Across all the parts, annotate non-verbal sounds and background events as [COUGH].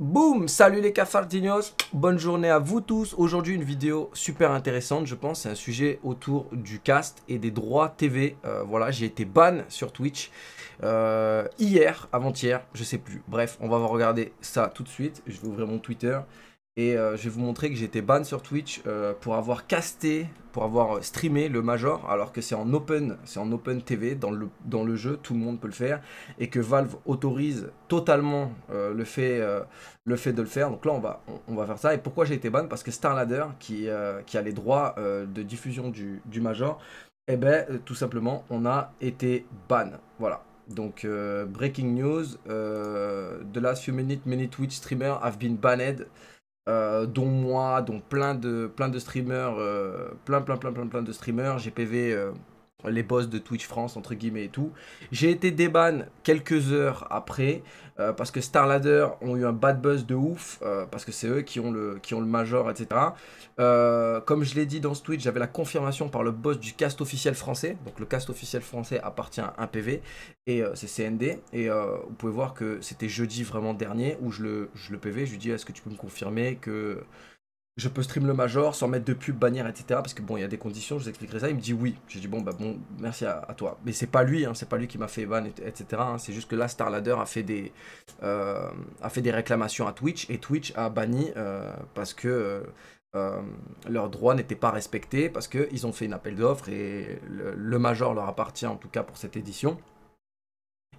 Boom Salut les cafardinos Bonne journée à vous tous. Aujourd'hui une vidéo super intéressante je pense. C'est un sujet autour du cast et des droits TV. Euh, voilà, j'ai été ban sur Twitch euh, hier, avant-hier, je sais plus. Bref, on va regarder ça tout de suite. Je vais ouvrir mon Twitter. Et euh, je vais vous montrer que j'ai été ban sur Twitch euh, pour avoir casté, pour avoir euh, streamé le Major, alors que c'est en open, c'est en open TV, dans le, dans le jeu, tout le monde peut le faire, et que Valve autorise totalement le, fait, le fait de le faire. Donc là, on va, on, va faire ça. Et pourquoi j'ai été ban Parce que Starladder, qui, qui a les droits de diffusion du, Major, eh ben, tout simplement, on a été ban. Voilà. Donc, breaking news, the last few minutes, many Twitch streamers have been banned. Euh, dont moi, dont plein de, plein de streamers, euh, plein, plein, plein, plein, plein de streamers, GPV euh, les boss de Twitch France, entre guillemets et tout. J'ai été déban quelques heures après, euh, parce que Starladder ont eu un bad buzz de ouf, euh, parce que c'est eux qui ont le, qui ont le major, etc. Euh, comme je l'ai dit dans ce tweet, j'avais la confirmation par le boss du cast officiel français. Donc le cast officiel français appartient à un PV, et c'est CND. Et vous pouvez voir que c'était jeudi vraiment dernier, où je le, je le PV, je lui dis, est-ce que tu peux me confirmer que je peux stream le Major sans mettre de pub, bannière, etc. Parce que bon, il y a des conditions, je vous expliquerai ça. Il me dit oui. J'ai dit bon, bah bon, merci à, toi. Mais c'est pas lui, hein, c'est pas lui qui m'a fait ban, etc. Hein. C'est juste que là, Starladder a fait des, euh, a fait des réclamations à Twitch et Twitch a banni euh, parce que euh, leurs droits n'étaient pas respectés, parce qu'ils ont fait une appel d'offres et le, le Major leur appartient en tout cas pour cette édition.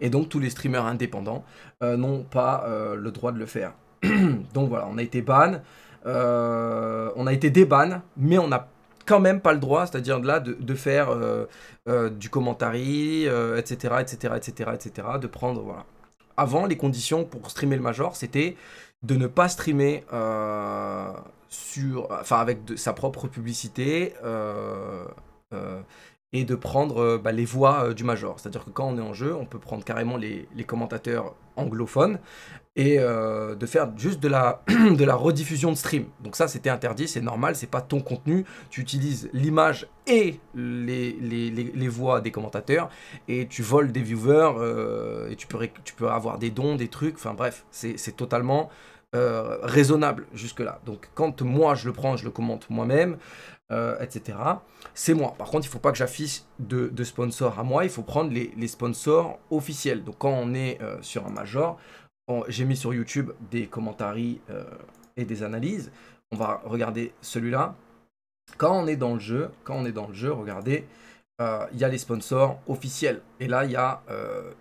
Et donc tous les streamers indépendants n'ont pas le droit de le faire. [CLEARS THROAT] donc voilà, on a été ban. Euh, on a été déban, mais on n'a quand même pas le droit, c'est-à-dire là de, faire euh, euh, du commentary, etc., etc., etc., etc., de prendre voilà. Avant, les conditions pour streamer le major, c'était de ne pas streamer sur, enfin avec de, sa propre publicité et de prendre euh, bah, les voix euh, du major. C'est-à-dire que quand on est en jeu, on peut prendre carrément les, commentateurs anglophones et euh, de faire juste [CLEARS THROAT] de la, rediffusion de stream. Donc ça, c'était interdit, c'est normal, c'est pas ton contenu. Tu utilises l'image et les, voix des commentateurs et tu voles des viewers et tu peux, avoir des dons, des trucs. Enfin bref, c'est totalement... raisonnable jusque-là. Donc quand moi je le prends, je le commente moi-même, euh, etc. C'est moi. Par contre, il faut pas que j'affiche de, sponsors à moi. Il faut prendre les, sponsors officiels. Donc, quand on est euh, sur un major, j'ai mis sur YouTube des commentaires euh, et des analyses. On va regarder celui-là. Quand on est dans le jeu, quand on est dans le jeu, regardez, il y a les sponsors officiels. Et là, il y a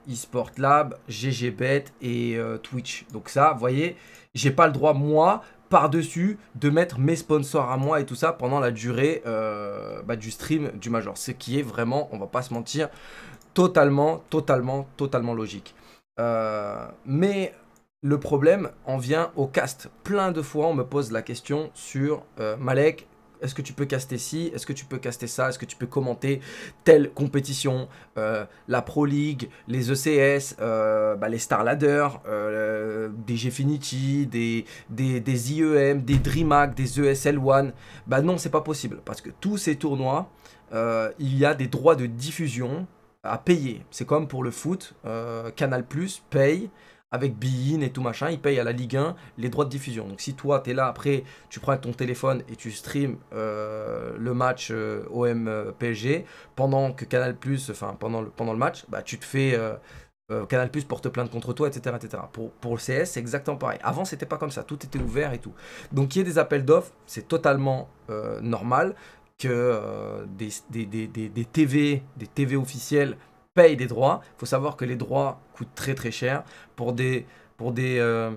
eSport Lab, GGBet et Twitch. Donc ça, vous voyez, j'ai pas le droit, moi, par-dessus de mettre mes sponsors à moi et tout ça pendant la durée euh, bah, du stream du Major. Ce qui est vraiment, on va pas se mentir, totalement, totalement, totalement logique. Euh, mais le problème en vient au cast. Plein de fois, on me pose la question sur euh, Malek, est-ce que tu peux caster ci, est-ce que tu peux caster ça, est-ce que tu peux commenter telle compétition, euh, la Pro League, les ECS, euh, bah, les Star Ladder, euh, des Gfinity, des, des, des, IEM, des DreamHack, des ESL One. Bah non, c'est pas possible parce que tous ces tournois, il y a des droits de diffusion à payer. C'est comme pour le foot, Canal Plus paye avec Bein et tout machin, ils payent à la Ligue 1 les droits de diffusion. Donc si toi, tu es là après, tu prends ton téléphone et tu streams euh, le match euh, OM-PSG euh, pendant que Canal+, enfin pendant le, pendant le match, bah, tu te fais... Canal Plus porte plainte contre toi, etc. etc. Pour, pour le CS, c'est exactement pareil. Avant, c'était pas comme ça. Tout était ouvert et tout. Donc, il y a des appels d'offres, c'est totalement normal que des, des, des, des, TV, des TV officielles paye des droits. Il faut savoir que les droits coûtent très très cher pour des, pour des, euh,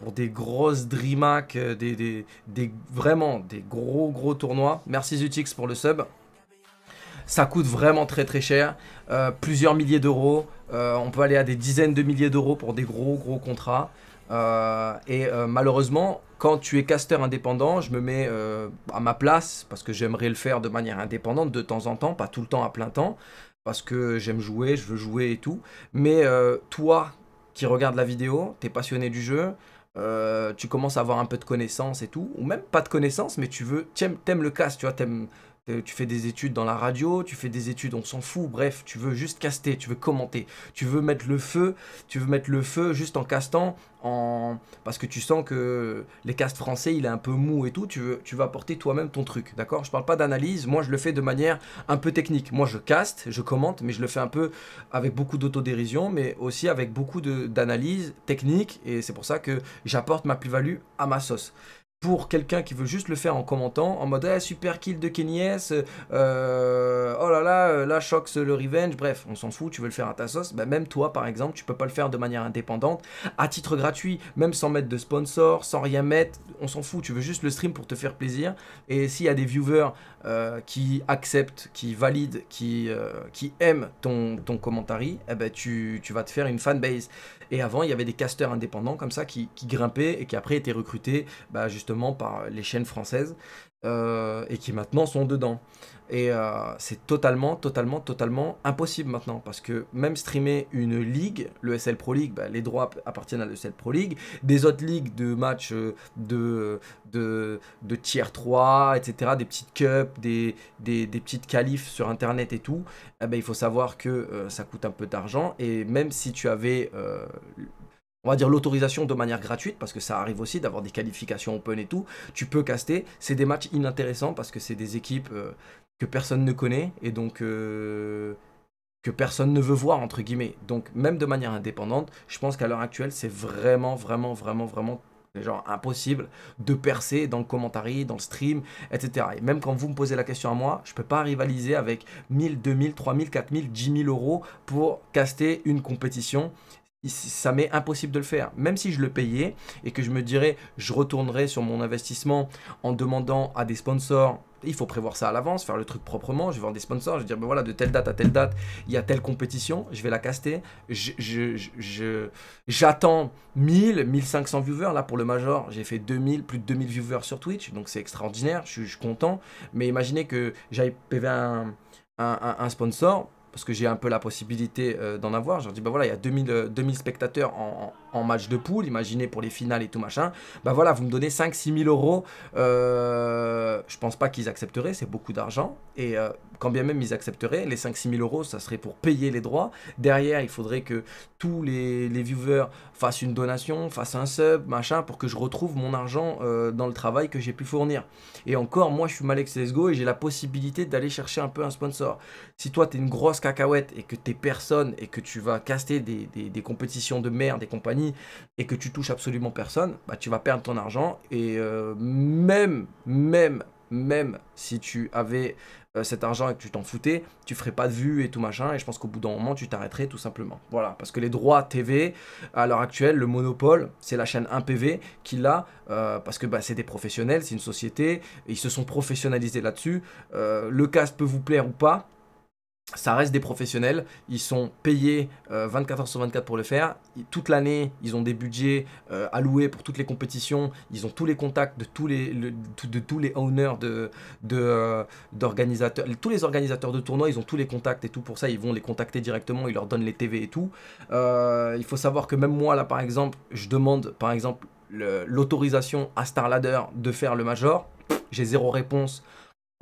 pour des grosses DreamHack, euh, des, des, vraiment des gros gros tournois. Merci Zutix pour le sub. Ça coûte vraiment très très cher, euh, plusieurs milliers d'euros. on peut aller à des dizaines de milliers d'euros pour des gros gros contrats. et malheureusement, quand tu es casteur indépendant, je me mets à ma place parce que j'aimerais le faire de manière indépendante de temps en temps, pas tout le temps à plein temps parce que j'aime jouer, je veux jouer et tout. Mais euh, toi qui regardes la vidéo, t'es passionné du jeu, euh, tu commences à avoir un peu de connaissances et tout, ou même pas de connaissances, mais tu veux, t'aimes, le casse, tu vois, t'aimes tu fais des études dans la radio, tu fais des études, on s'en fout, bref, tu veux juste caster, tu veux commenter, tu veux mettre le feu, tu veux mettre le feu juste en castant, en... parce que tu sens que les castes français, il est un peu mou et tout, tu veux, tu vas apporter toi-même ton truc, d'accord Je parle pas d'analyse, moi je le fais de manière un peu technique. Moi je caste, je commente, mais je le fais un peu avec beaucoup d'autodérision, mais aussi avec beaucoup d'analyse technique, et c'est pour ça que j'apporte ma plus-value à ma sauce pour quelqu'un qui veut juste le faire en commentant, en mode eh, super kill de Kenny euh, oh là là, euh, la Shox euh, le revenge, bref, on s'en fout, tu veux le faire à ta sauce, bah, même toi par exemple, tu peux pas le faire de manière indépendante, à titre gratuit, même sans mettre de sponsor, sans rien mettre, on s'en fout, tu veux juste le stream pour te faire plaisir, et s'il y a des viewers euh, qui accepte, qui valide, qui, aiment euh, qui aime ton, ton commentary, eh ben tu, vas te faire une fanbase. Et avant, il y avait des casters indépendants comme ça qui, qui grimpaient et qui après étaient recrutés bah, justement par les chaînes françaises. Euh, et qui maintenant sont dedans. Et euh, c'est totalement, totalement, totalement impossible maintenant. Parce que même streamer une ligue, le SL Pro League, bah, les droits appartiennent à le Pro League. Des autres ligues de matchs euh, de, de, de tier 3, etc., des petites cups, des, des, petites qualifs sur Internet et tout, eh ben, il faut savoir que ça coûte un peu d'argent. Et même si tu avais on va dire l'autorisation de manière gratuite, parce que ça arrive aussi d'avoir des qualifications open et tout, tu peux caster, c'est des matchs inintéressants parce que c'est des équipes euh, que personne ne connaît, et donc... Euh, que personne ne veut voir, entre guillemets. Donc, même de manière indépendante, je pense qu'à l'heure actuelle, c'est vraiment, vraiment, vraiment, vraiment genre impossible de percer dans le commentaire, dans le stream, etc. Et même quand vous me posez la question à moi, je ne peux pas rivaliser avec 1000, 2000, 3000, 4000, 10 000 euros pour caster une compétition ça m'est impossible de le faire. Même si je le payais et que je me dirais, je retournerai sur mon investissement en demandant à des sponsors, il faut prévoir ça à l'avance, faire le truc proprement, je vais vendre des sponsors, je vais dire, ben voilà, de telle date à telle date, il y a telle compétition, je vais la caster, j'attends je, je, 1000, 1500 viewers, là pour le Major, j'ai fait 2000, plus de 2000 viewers sur Twitch, donc c'est extraordinaire, je suis, content, mais imaginez que j'aille PV un sponsor, parce que j'ai un peu la possibilité euh, d'en avoir. Je leur dis, bah voilà, il y a 2000, 2000 euh, spectateurs en, en match de poule, imaginez pour les finales et tout machin, bah voilà, vous me donnez 5-6 000 euros, euh, je pense pas qu'ils accepteraient, c'est beaucoup d'argent, et euh, quand bien même ils accepteraient, les 5-6 000 euros, ça serait pour payer les droits, derrière, il faudrait que tous les, les viewers fassent une donation, fassent un sub, machin, pour que je retrouve mon argent euh, dans le travail que j'ai pu fournir. Et encore, moi, je suis Malek CSGO et j'ai la possibilité d'aller chercher un peu un sponsor. Si toi, t'es une grosse cacahuète et que t'es personne et que tu vas caster des, des compétitions de merde et compagnie, et que tu touches absolument personne, bah, tu vas perdre ton argent. Et euh, même, même, même si tu avais euh, cet argent et que tu t'en foutais, tu ferais pas de vues et tout machin. Et je pense qu'au bout d'un moment, tu t'arrêterais tout simplement. Voilà, parce que les droits TV, à l'heure actuelle, le monopole, c'est la chaîne 1PV qui l'a, euh, parce que bah, c'est des professionnels, c'est une société, ils se sont professionnalisés là-dessus. le casque peut vous plaire ou pas, ça reste des professionnels, ils sont payés 24 euh, heures sur 24 pour le faire. Toute l'année, ils ont des budgets euh, alloués pour toutes les compétitions, ils ont tous les contacts de tous les, de, tous les owners, de, euh, d'organisateurs. tous les organisateurs de tournois, ils ont tous les contacts et tout. Pour ça, ils vont les contacter directement, ils leur donnent les TV et tout. il faut savoir que même moi, là, par exemple, je demande, par exemple, l'autorisation à Starladder de faire le Major. J'ai zéro réponse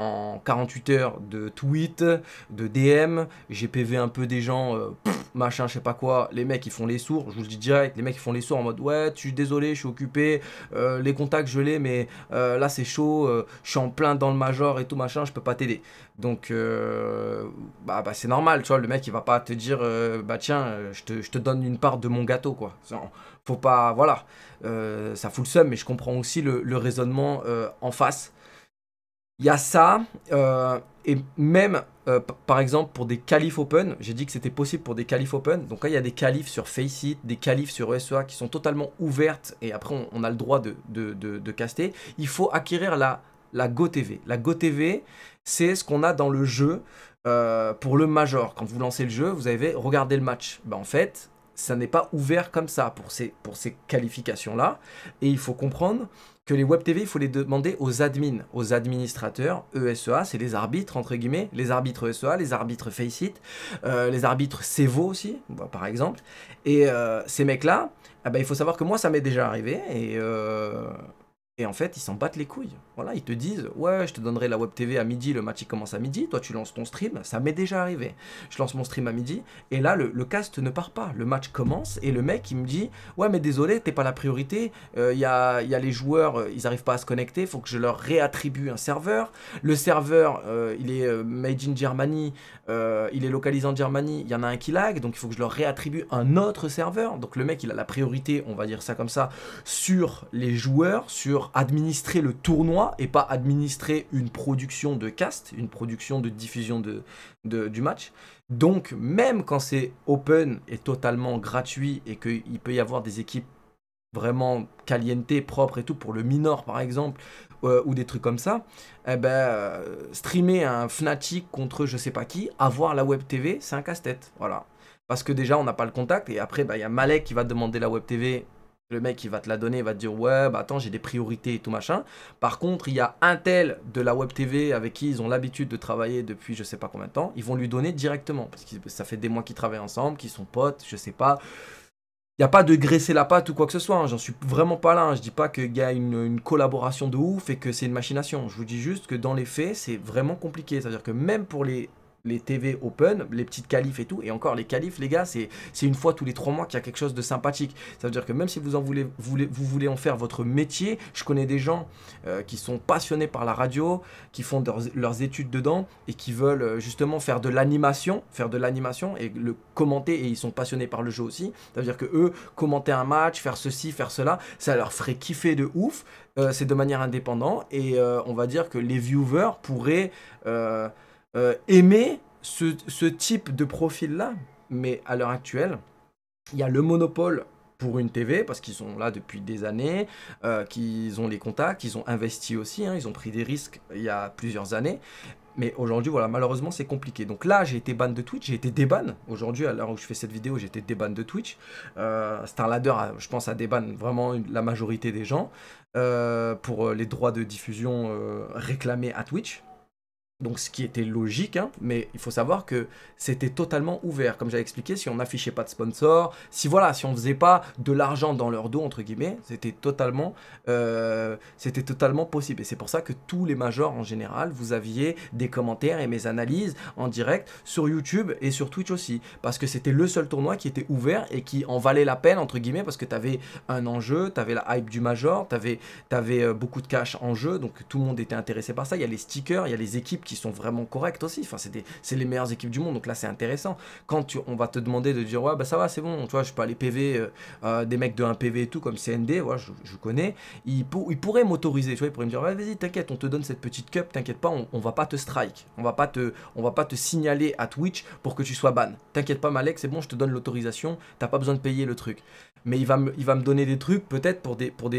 en 48 heures de tweets, de DM, j'ai PV un peu des gens, euh, machin, je sais pas quoi, les mecs ils font les sourds, je vous le dis direct, les mecs ils font les sourds en mode ouais, je suis désolé, je suis occupé, euh, les contacts je l'ai, mais euh, là c'est chaud, je suis en plein dans le major et tout machin, je peux pas t'aider. Donc bah, bah, c'est normal, tu vois, le mec il va pas te dire bah tiens, je te, donne une part de mon gâteau quoi. Faut pas, voilà, ça fout le seum, mais je comprends aussi le raisonnement en face. Il y a ça, euh, et même euh, par exemple pour des qualifs open, j'ai dit que c'était possible pour des califs open. Donc là, il y a des qualifs sur Faceit, des qualifs sur ESOA qui sont totalement ouvertes et après on, a le droit de, de, caster. Il faut acquérir la, la GoTV. La GoTV, c'est ce qu'on a dans le jeu. Euh, pour le major, quand vous lancez le jeu, vous avez regardé le match. Ben, en fait, ça n'est pas ouvert comme ça pour ces, pour ces qualifications-là. Et il faut comprendre que les Web TV, il faut les demander aux admins, aux administrateurs ESEA, c'est les arbitres, entre guillemets, les arbitres ESEA, les arbitres Faceit, euh, les arbitres CEVO aussi, bah, par exemple. Et euh, ces mecs-là, eh ben, il faut savoir que moi, ça m'est déjà arrivé, et, euh, et en fait, ils s'en battent les couilles. Voilà, ils te disent Ouais, je te donnerai la web TV à midi, le match commence à midi, toi tu lances ton stream. Ça m'est déjà arrivé. Je lance mon stream à midi, et là le, cast ne part pas. Le match commence, et le mec il me dit Ouais, mais désolé, t'es pas la priorité. Il euh, y, a, les joueurs, euh, ils arrivent pas à se connecter, faut que je leur réattribue un serveur. Le serveur, euh, il est made in Germany, il est localisé en Germany. il y en a un qui lag, donc il faut que je leur réattribue un autre serveur. Donc le mec il a la priorité, on va dire ça comme ça, sur les joueurs, sur administrer le tournoi et pas administrer une production de cast, une production de diffusion de, du match. Donc même quand c'est open et totalement gratuit et qu'il peut y avoir des équipes vraiment caliente, propres et tout, pour le minor par exemple, euh, ou des trucs comme ça, eh ben, euh, streamer un Fnatic contre je sais pas qui, avoir la web TV, c'est un casse-tête. Voilà. Parce que déjà, on n'a pas le contact, et après, bah, il y a Malek qui va demander la web TV le mec, il va te la donner, il va te dire ouais, bah attends, j'ai des priorités et tout machin. Par contre, il y a un tel de la web TV avec qui ils ont l'habitude de travailler depuis je sais pas combien de temps. Ils vont lui donner directement parce que ça fait des mois qu'ils travaillent ensemble, qu'ils sont potes, je sais pas. Il n'y a pas de graisser la patte ou quoi que ce soit. Hein. J'en suis vraiment pas là. Hein. Je dis pas qu'il y a une, collaboration de ouf et que c'est une machination. Je vous dis juste que dans les faits, c'est vraiment compliqué. C'est-à-dire que même pour les les TV Open, les petites qualifs et tout. Et encore, les qualifs, les gars, c'est une fois tous les trois mois qu'il y a quelque chose de sympathique. Ça veut dire que même si vous en voulez, voulez vous voulez en faire votre métier, je connais des gens euh, qui sont passionnés par la radio, qui font leurs, études dedans et qui veulent euh, justement faire de l'animation, faire de l'animation et le commenter. Et ils sont passionnés par le jeu aussi. Ça veut dire que eux, commenter un match, faire ceci, faire cela, ça leur ferait kiffer de ouf. Euh, c'est de manière indépendante et on va dire que les viewers pourraient euh, aimer ce, type de profil-là. Mais à l'heure actuelle, il y a le monopole pour une TV, parce qu'ils sont là depuis des années, euh, qu'ils ont les contacts, qu'ils ont investi aussi, hein, ils ont pris des risques il y a plusieurs années. Mais aujourd'hui, voilà, malheureusement, c'est compliqué. Donc là, j'ai été ban de Twitch, j'ai été déban. Aujourd'hui, à l'heure où je fais cette vidéo, j'ai été déban de Twitch. Euh, Star Ladder, je pense, à déban vraiment la majorité des gens euh, pour les droits de diffusion réclamés à Twitch. Donc ce qui était logique, hein, mais il faut savoir que c'était totalement ouvert. Comme j'avais expliqué, si on n'affichait pas de sponsor, si voilà, si on faisait pas de l'argent dans leur dos entre guillemets, c'était totalement, euh, c'était totalement possible. Et c'est pour ça que tous les majors en général, vous aviez des commentaires et mes analyses en direct sur YouTube et sur Twitch aussi, parce que c'était le seul tournoi qui était ouvert et qui en valait la peine entre guillemets parce que tu avais un enjeu, tu avais la hype du major, tu avais, avais, euh, beaucoup de cash en jeu, donc tout le monde était intéressé par ça. Il y a les stickers, il y a les équipes qui sont vraiment corrects aussi. Enfin, c'est les meilleures équipes du monde, donc là c'est intéressant. Quand on va te demander de dire, ouais, bah ça va, c'est bon, tu vois, je peux aller PV, euh, euh, des mecs de 1 PV et tout, comme CND, ouais, je, connais, ils, pourraient m'autoriser, tu vois, ils pourraient me dire, vas-y, t'inquiète, on te donne cette petite cup, t'inquiète pas, on, va pas te strike, on va pas te, on va pas te signaler à Twitch pour que tu sois ban. T'inquiète pas, Malek, c'est bon, je te donne l'autorisation, t'as pas besoin de payer le truc mais il va me, il va me donner des trucs peut-être pour des, pour,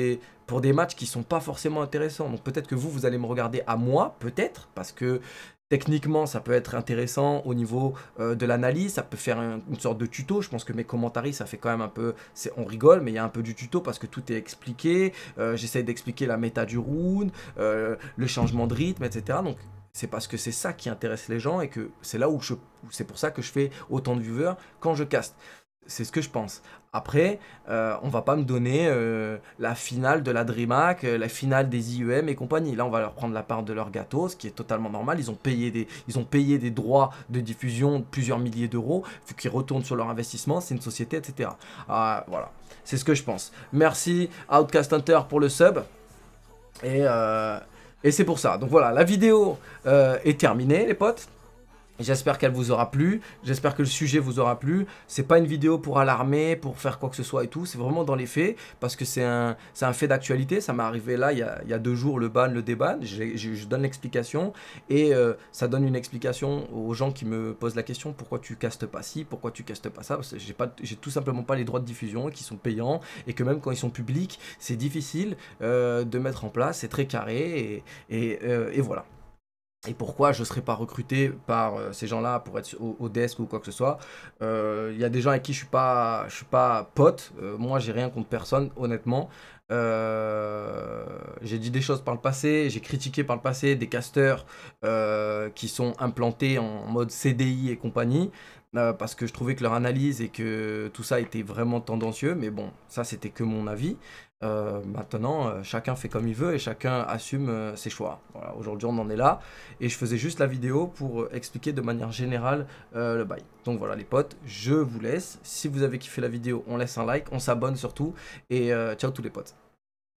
pour des matchs qui ne sont pas forcément intéressants. Donc peut-être que vous, vous allez me regarder à moi, peut-être, parce que techniquement, ça peut être intéressant au niveau euh, de l'analyse, ça peut faire une sorte de tuto. Je pense que mes commentaires, ça fait quand même un peu, on rigole, mais il y a un peu du tuto parce que tout est expliqué. Euh, j'essaie d'expliquer la méta du round, euh, le changement de rythme, etc. Donc c'est parce que c'est ça qui intéresse les gens et que c'est là où je, c'est pour ça que je fais autant de viewers quand je caste. C'est ce que je pense. Après, euh, on va pas me donner euh, la finale de la DreamHack, euh, la finale des IEM et compagnie. Là, on va leur prendre la part de leur gâteau, ce qui est totalement normal. Ils ont payé des, ils ont payé des droits de diffusion de plusieurs milliers d'euros, vu qu'ils retournent sur leur investissement. C'est une société, etc. Ah, voilà, c'est ce que je pense. Merci Outcast Hunter pour le sub. Et, et c'est pour ça. Donc voilà, la vidéo est terminée, les potes. J'espère qu'elle vous aura plu, j'espère que le sujet vous aura plu. C'est pas une vidéo pour alarmer, pour faire quoi que ce soit et tout, c'est vraiment dans les faits, parce que c'est un, un, fait d'actualité. Ça m'est arrivé là, il y, a, deux jours, le ban, le déban. Je, donne l'explication et euh, ça donne une explication aux gens qui me posent la question pourquoi tu castes pas ci, pourquoi tu castes pas ça. J'ai que j'ai tout simplement pas les droits de diffusion qui sont payants et que même quand ils sont publics, c'est difficile euh, de mettre en place, c'est très carré et euh, voilà et pourquoi je ne serais pas recruté par euh, ces gens-là pour être au, desk ou quoi que ce soit. Il euh, y a des gens avec qui je ne suis, pas, je suis pas pote. Euh, moi, j'ai rien contre personne, honnêtement. j'ai dit des choses par le passé, j'ai critiqué par le passé des casteurs qui sont implantés en mode CDI et compagnie. parce que je trouvais que leur analyse et que tout ça était vraiment tendancieux, mais bon, ça c'était que mon avis. Euh, maintenant, euh, chacun fait comme il veut et chacun assume euh, ses choix. Voilà, Aujourd'hui, on en est là. Et je faisais juste la vidéo pour expliquer de manière générale le bail. Donc voilà, les potes, je vous laisse. Si vous avez kiffé la vidéo, on laisse un like, on s'abonne surtout. Et ciao tous les potes.